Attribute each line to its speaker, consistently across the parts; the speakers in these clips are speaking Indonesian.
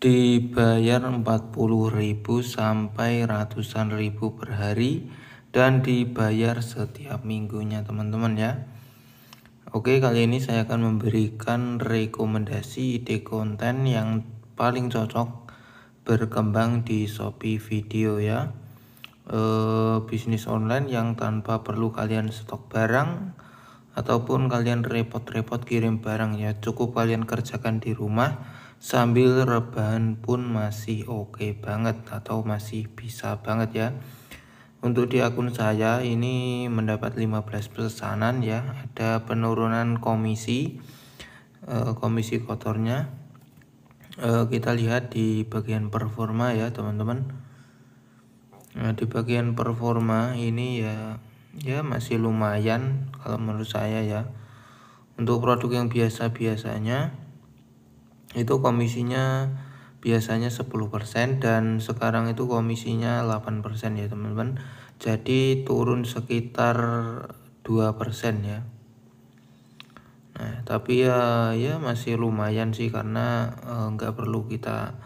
Speaker 1: dibayar 40.000 sampai ratusan ribu per hari dan dibayar setiap minggunya teman-teman ya Oke kali ini saya akan memberikan rekomendasi ide konten yang paling cocok berkembang di Shopee Video ya e, bisnis online yang tanpa perlu kalian stok barang ataupun kalian repot-repot kirim barang ya cukup kalian kerjakan di rumah sambil rebahan pun masih oke okay banget atau masih bisa banget ya untuk di akun saya ini mendapat 15 pesanan ya ada penurunan komisi eh, komisi kotornya eh, kita lihat di bagian performa ya teman-teman nah, di bagian performa ini ya ya masih lumayan kalau menurut saya ya untuk produk yang biasa-biasanya itu komisinya biasanya 10% dan sekarang itu komisinya 8% ya teman-teman jadi turun sekitar 2% ya nah tapi ya ya masih lumayan sih karena eh, nggak eh, perlu kita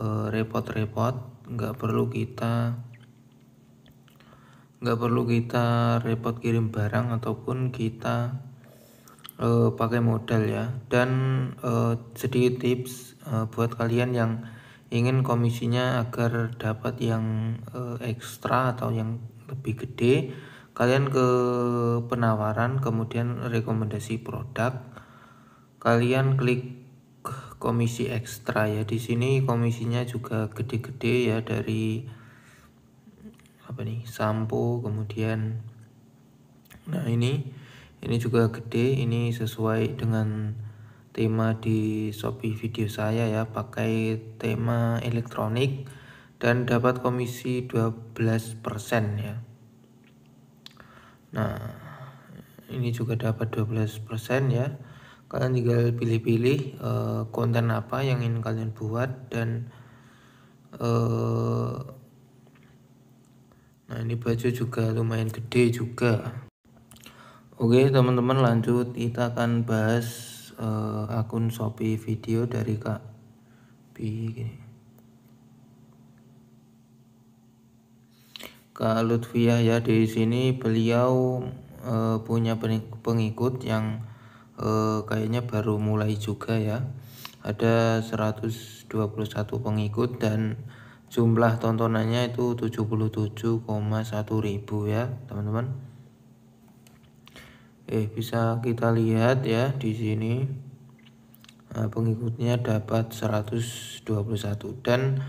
Speaker 1: eh, repot-repot eh, nggak -repot, perlu kita nggak perlu kita repot kirim barang ataupun kita uh, pakai modal ya dan uh, sedikit tips uh, buat kalian yang ingin komisinya agar dapat yang uh, ekstra atau yang lebih gede kalian ke penawaran kemudian rekomendasi produk kalian klik komisi ekstra ya di sini komisinya juga gede-gede ya dari apa nih sampo kemudian nah ini ini juga gede ini sesuai dengan tema di Shopee video saya ya pakai tema elektronik dan dapat komisi 12% ya nah ini juga dapat 12% ya kalian tinggal pilih-pilih e, konten apa yang ingin kalian buat dan e, nah ini baju juga lumayan gede juga Oke teman-teman lanjut kita akan bahas uh, akun Shopee video dari Kak B gini. Kak Lutfiah ya di sini beliau uh, punya pengikut yang uh, kayaknya baru mulai juga ya. Ada 121 pengikut dan jumlah tontonannya itu 77,1 ribu ya teman-teman eh bisa kita lihat ya di sini eh, pengikutnya dapat 121 dan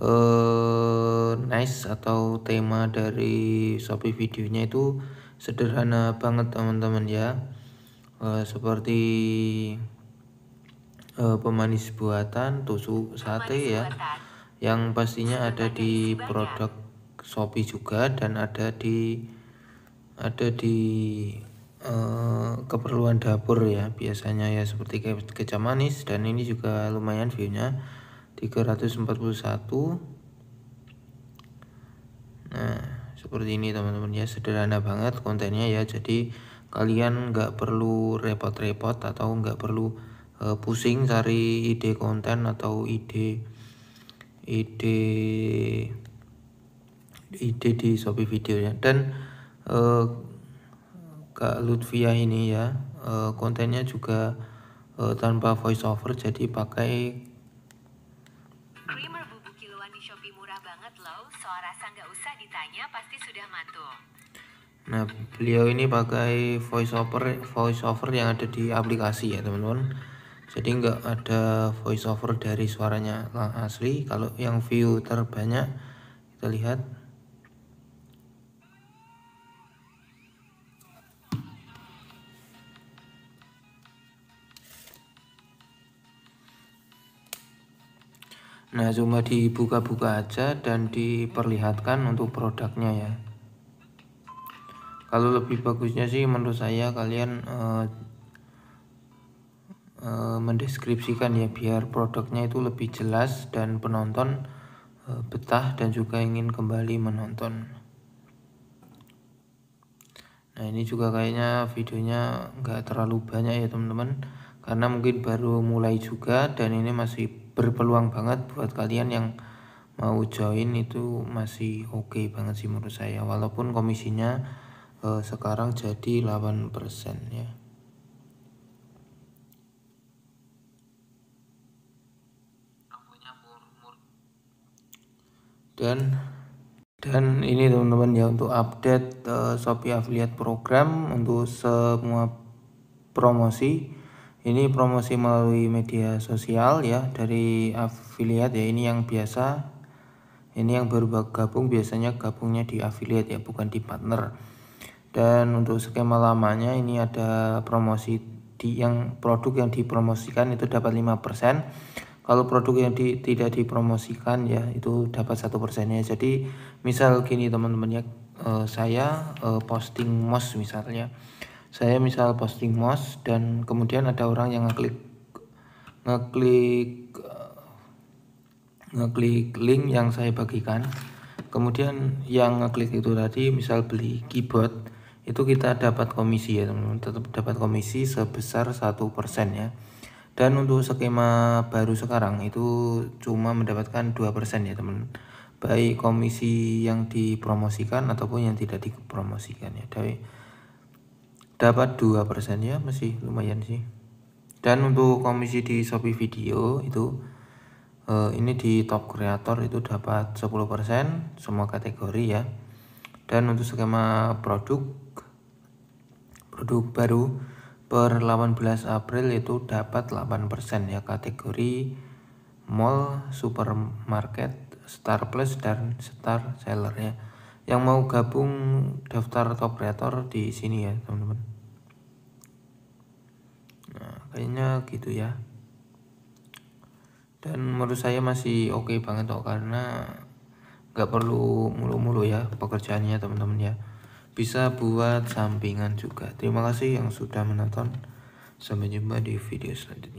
Speaker 1: eh, nice atau tema dari Shopee videonya itu sederhana banget teman-teman ya eh, seperti eh, pemanis buatan tusuk sate pemanis ya buatan. yang pastinya ada di produk Shopee juga dan ada di ada di Eh, keperluan dapur ya biasanya ya seperti ke kecap manis dan ini juga lumayan viewnya 341 Nah, seperti ini teman-teman ya, sederhana banget kontennya ya. Jadi kalian nggak perlu repot-repot atau nggak perlu uh, pusing cari ide konten atau ide ide ide di Shopee video ya. Dan uh, Kak Lutfia ini ya eh, kontennya juga eh, tanpa voiceover jadi pakai Nah, beliau ini pakai voiceover voiceover yang ada di aplikasi ya, teman-teman. Jadi nggak ada voiceover dari suaranya asli. Kalau yang view terbanyak kita lihat Nah, cuma dibuka-buka aja dan diperlihatkan untuk produknya ya. Kalau lebih bagusnya sih menurut saya kalian uh, uh, mendeskripsikan ya biar produknya itu lebih jelas dan penonton uh, betah dan juga ingin kembali menonton. Nah, ini juga kayaknya videonya nggak terlalu banyak ya, teman-teman karena mungkin baru mulai juga dan ini masih berpeluang banget buat kalian yang mau join itu masih oke okay banget sih menurut saya walaupun komisinya eh, sekarang jadi 8% ya dan dan ini teman-teman ya untuk update uh, Shopee Affiliate Program untuk semua promosi ini promosi melalui media sosial ya dari affiliate ya ini yang biasa ini yang baru gabung biasanya gabungnya di affiliate ya bukan di partner dan untuk skema lamanya ini ada promosi di yang produk yang dipromosikan itu dapat 5% kalau produk yang di, tidak dipromosikan ya itu dapat satu persennya jadi misal gini teman-teman ya eh, saya eh, posting mos misalnya saya misal posting mos dan kemudian ada orang yang ngeklik ngeklik ngeklik link yang saya bagikan kemudian yang ngeklik itu tadi misal beli keyboard itu kita dapat komisi ya teman-teman tetap dapat komisi sebesar satu persen ya dan untuk skema baru sekarang itu cuma mendapatkan dua persen ya teman baik komisi yang dipromosikan ataupun yang tidak dipromosikan ya dari dapat 2% ya masih lumayan sih dan untuk komisi di Shopee Video itu eh, ini di top creator itu dapat 10% semua kategori ya dan untuk skema produk produk baru per 18 April itu dapat 8% ya kategori mall, supermarket, Star Plus dan Star Seller ya. Yang mau gabung daftar top creator di sini ya, teman-teman kayaknya gitu ya dan menurut saya masih oke okay banget kok karena nggak perlu mulu-mulu ya pekerjaannya teman-teman ya bisa buat sampingan juga terima kasih yang sudah menonton sampai jumpa di video selanjutnya